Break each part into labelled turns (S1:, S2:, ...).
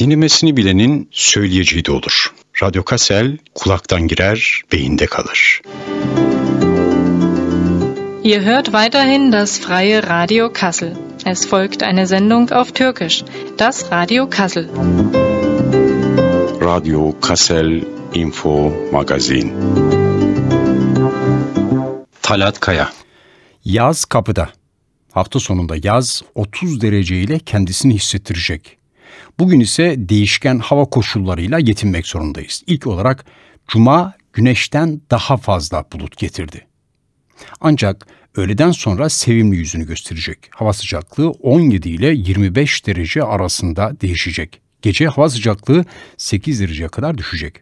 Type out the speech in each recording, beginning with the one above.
S1: Dinlemesini bilenin söyleyeceği de olur. Radyo Kasel kulaktan girer, beyinde kalır. Ihr hört weiterhin das freie Radio Kassel. Es folgt eine Sendung auf Türkisch, das Radio Kassel. Radio Kassel Info Magazin. Talat Kaya. Yaz kapıda. Hafta sonunda yaz 30 dereceyle kendisini hissettirecek. Bugün ise değişken hava koşullarıyla yetinmek zorundayız. İlk olarak cuma güneşten daha fazla bulut getirdi. Ancak öğleden sonra sevimli yüzünü gösterecek. Hava sıcaklığı 17 ile 25 derece arasında değişecek. Gece hava sıcaklığı 8 dereceye kadar düşecek.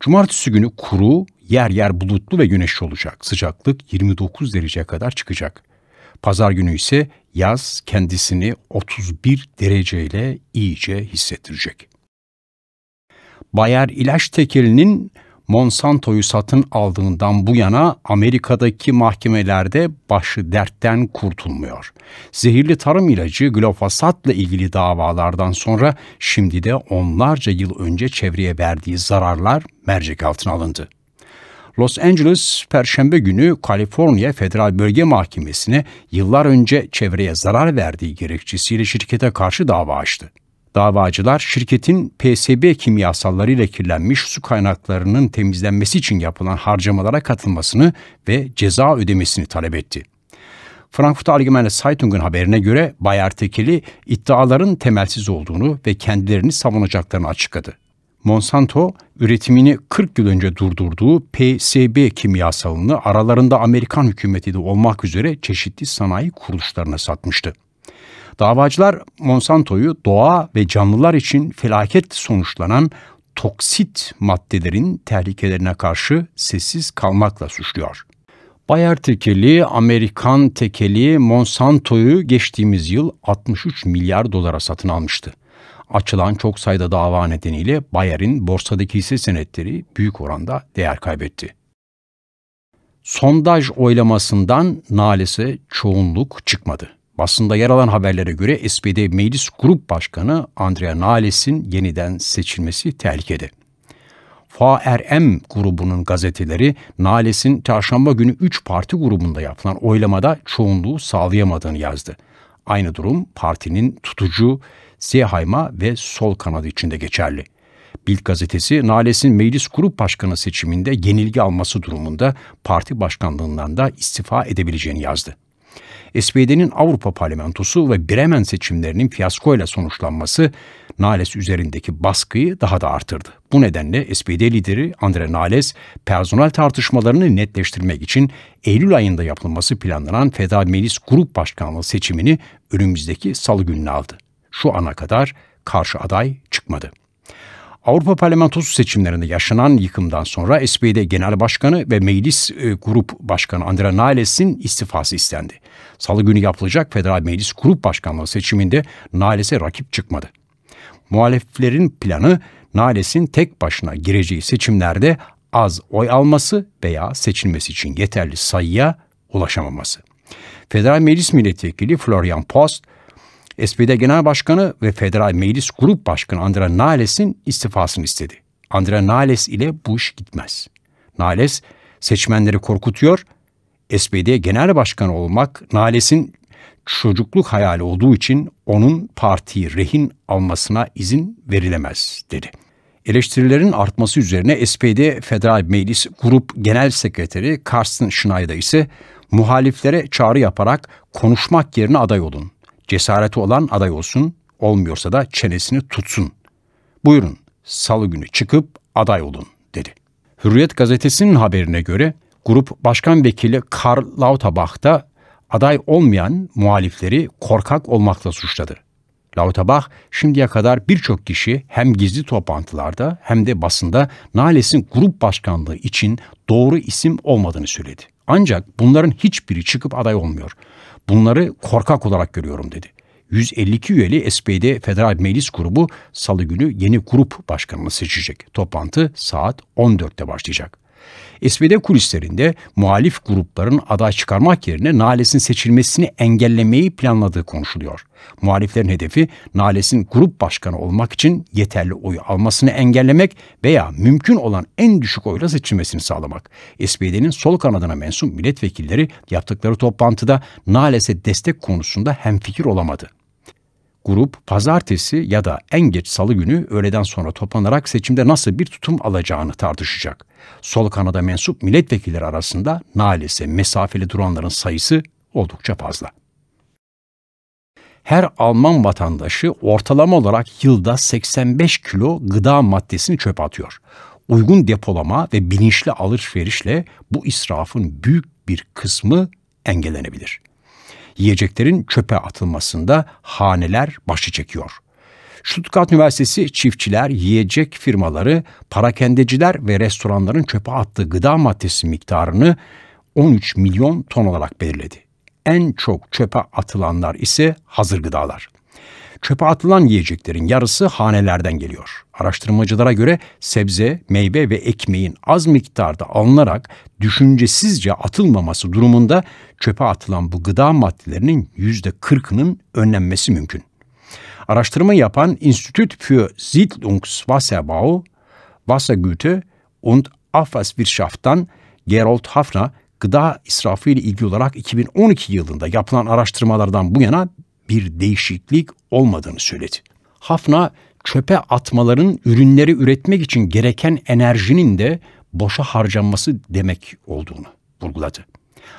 S1: Cumartesi günü kuru, yer yer bulutlu ve güneşli olacak. Sıcaklık 29 dereceye kadar çıkacak. Pazar günü ise yaz kendisini 31 dereceyle iyice hissettirecek. Bayer ilaç tekelinin Monsanto'yu satın aldığından bu yana Amerika'daki mahkemelerde başı dertten kurtulmuyor. Zehirli tarım ilacı glofosatla ilgili davalardan sonra şimdi de onlarca yıl önce çevreye verdiği zararlar mercek altına alındı. Los Angeles Perşembe günü Kaliforniya Federal Bölge Mahkemesi'ne yıllar önce çevreye zarar verdiği gerekçesiyle şirkete karşı dava açtı. Davacılar şirketin PSB kimyasallarıyla kirlenmiş su kaynaklarının temizlenmesi için yapılan harcamalara katılmasını ve ceza ödemesini talep etti. Frankfurt Allgemeine Zeitung'un haberine göre Bayer Tekeli iddiaların temelsiz olduğunu ve kendilerini savunacaklarını açıkladı. Monsanto üretimini 40 yıl önce durdurduğu PSB kimyasalını aralarında Amerikan hükümeti de olmak üzere çeşitli sanayi kuruluşlarına satmıştı. Davacılar Monsanto'yu doğa ve canlılar için felaket sonuçlanan toksit maddelerin tehlikelerine karşı sessiz kalmakla suçluyor. Bayer tekeli, Amerikan tekeli Monsanto'yu geçtiğimiz yıl 63 milyar dolara satın almıştı. Açılan çok sayıda dava nedeniyle Bayer'in borsadaki hisse senetleri büyük oranda değer kaybetti. Sondaj oylamasından nalese çoğunluk çıkmadı. Basında yer alan haberlere göre SPD Meclis Grup Başkanı Andrea Nales'in yeniden seçilmesi tehlikede. FARM grubunun gazeteleri Nales'in çarşamba günü 3 parti grubunda yapılan oylamada çoğunluğu sağlayamadığını yazdı. Aynı durum partinin tutucu Seeheim'a ve sol kanadı içinde geçerli. Bild gazetesi Nales'in meclis grup başkanı seçiminde yenilgi alması durumunda parti başkanlığından da istifa edebileceğini yazdı. SPD'nin Avrupa Parlamentosu ve Bremen seçimlerinin fiyaskoyla sonuçlanması Nales üzerindeki baskıyı daha da artırdı. Bu nedenle SPD lideri Andre Nales, personel tartışmalarını netleştirmek için Eylül ayında yapılması planlanan Feda Melis Grup Başkanlığı seçimini önümüzdeki salı gününe aldı şu ana kadar karşı aday çıkmadı. Avrupa Parlamentosu seçimlerinde yaşanan yıkımdan sonra SPD Genel Başkanı ve Meclis e, Grup Başkanı Andrea Nales'in istifası istendi. Salı günü yapılacak Federal Meclis Grup Başkanlığı seçiminde Nales'e rakip çıkmadı. Muhaleflerin planı Nales'in tek başına gireceği seçimlerde az oy alması veya seçilmesi için yeterli sayıya ulaşamaması. Federal Meclis Milletvekili Florian Post, SPD Genel Başkanı ve Federal Meclis Grup Başkanı Andra Nales'in istifasını istedi. Andra Nales ile bu iş gitmez. Nales seçmenleri korkutuyor. SPD Genel Başkanı olmak Nales'in çocukluk hayali olduğu için onun partiyi rehin almasına izin verilemez dedi. Eleştirilerin artması üzerine SPD Federal Meclis Grup Genel Sekreteri Carsten Schneider ise muhaliflere çağrı yaparak konuşmak yerine aday olun. Cesareti olan aday olsun, olmuyorsa da çenesini tutsun. Buyurun, salı günü çıkıp aday olun dedi. Hürriyet gazetesinin haberine göre grup başkan vekili Karl Lauterbach da aday olmayan muhalifleri korkak olmakla suçladı. Lauterbach şimdiye kadar birçok kişi hem gizli toplantılarda hem de basında Nales'in grup başkanlığı için doğru isim olmadığını söyledi. Ancak bunların hiçbiri çıkıp aday olmuyor. Bunları korkak olarak görüyorum dedi. 152 üyeli SPD Federal Meclis Grubu salı günü yeni grup başkanını seçecek. Toplantı saat 14'te başlayacak. SPD kulislerinde muhalif grupların aday çıkarmak yerine Nales'in seçilmesini engellemeyi planladığı konuşuluyor. Muhaliflerin hedefi Nales'in grup başkanı olmak için yeterli oyu almasını engellemek veya mümkün olan en düşük oyla seçilmesini sağlamak. SPD'nin sol kanadına mensup milletvekilleri yaptıkları toplantıda Nales'e destek konusunda hemfikir olamadı. Grup pazartesi ya da en geç salı günü öğleden sonra toplanarak seçimde nasıl bir tutum alacağını tartışacak. Sol kanada mensup milletvekilleri arasında naalese mesafeli duranların sayısı oldukça fazla. Her Alman vatandaşı ortalama olarak yılda 85 kilo gıda maddesini çöp atıyor. Uygun depolama ve bilinçli alışverişle bu israfın büyük bir kısmı engellenebilir yiyeceklerin çöpe atılmasında haneler başı çekiyor. Stuttgart Üniversitesi çiftçiler, yiyecek firmaları, parakendeciler ve restoranların çöpe attığı gıda maddesi miktarını 13 milyon ton olarak belirledi. En çok çöpe atılanlar ise hazır gıdalar çöpe atılan yiyeceklerin yarısı hanelerden geliyor. Araştırmacılara göre sebze, meyve ve ekmeğin az miktarda alınarak düşüncesizce atılmaması durumunda çöpe atılan bu gıda maddelerinin yüzde kırkının önlenmesi mümkün. Araştırma yapan Institut für Siedlungswasserbau, Wassergüte und Abwasserwirtschaft'tan Gerold Hafner gıda israfı ile ilgili olarak 2012 yılında yapılan araştırmalardan bu yana bir değişiklik olmadığını söyledi. Hafna çöpe atmaların ürünleri üretmek için gereken enerjinin de boşa harcanması demek olduğunu vurguladı.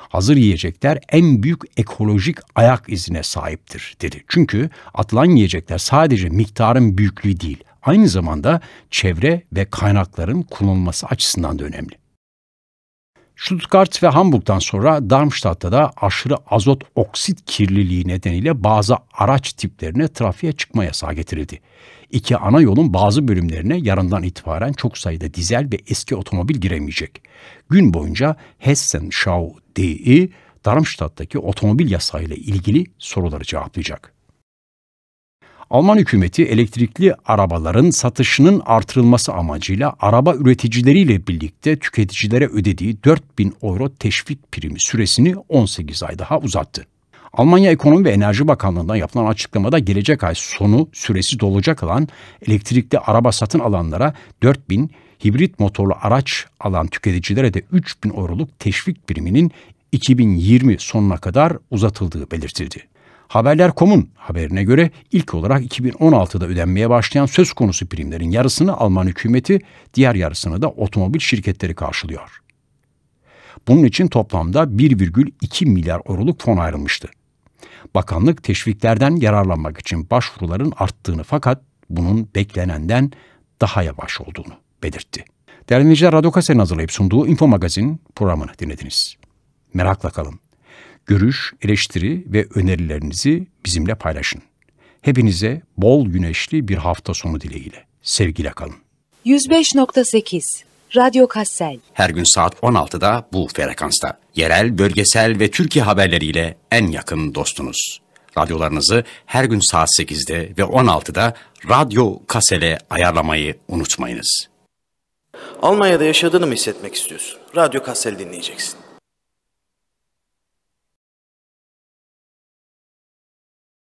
S1: Hazır yiyecekler en büyük ekolojik ayak izine sahiptir dedi. Çünkü atılan yiyecekler sadece miktarın büyüklüğü değil, aynı zamanda çevre ve kaynakların kullanılması açısından da önemli. Stuttgart ve Hamburg'dan sonra Darmstadt'ta da aşırı azot oksit kirliliği nedeniyle bazı araç tiplerine trafiğe çıkma yasağı getirildi. İki ana yolun bazı bölümlerine yarından itibaren çok sayıda dizel ve eski otomobil giremeyecek. Gün boyunca Hessen, Schau, DI Darmstadt'taki otomobil yasağıyla ilgili soruları cevaplayacak. Alman hükümeti elektrikli arabaların satışının artırılması amacıyla araba üreticileriyle birlikte tüketicilere ödediği 4000 euro teşvik primi süresini 18 ay daha uzattı. Almanya Ekonomi ve Enerji Bakanlığı'ndan yapılan açıklamada gelecek ay sonu süresi dolacak olan elektrikli araba satın alanlara 4000, hibrit motorlu araç alan tüketicilere de 3000 euroluk teşvik priminin 2020 sonuna kadar uzatıldığı belirtildi. Haberler.com'un haberine göre ilk olarak 2016'da ödenmeye başlayan söz konusu primlerin yarısını Alman hükümeti, diğer yarısını da otomobil şirketleri karşılıyor. Bunun için toplamda 1,2 milyar euroluk fon ayrılmıştı. Bakanlık teşviklerden yararlanmak için başvuruların arttığını fakat bunun beklenenden daha yavaş olduğunu belirtti. Değerli dinleyiciler, Radyo Kase'nin hazırlayıp sunduğu Info Magazin programını dinlediniz. Merakla kalın görüş, eleştiri ve önerilerinizi bizimle paylaşın. Hepinize bol güneşli bir hafta sonu dileğiyle. Sevgiyle kalın. 105.8 Radyo Kassel. Her gün saat 16'da bu frekansta. Yerel, bölgesel ve Türkiye haberleriyle en yakın dostunuz. Radyolarınızı her gün saat 8'de ve 16'da Radyo Kassel'e ayarlamayı unutmayınız. Almanya'da yaşadığını mı hissetmek istiyorsun? Radyo Kassel dinleyeceksin.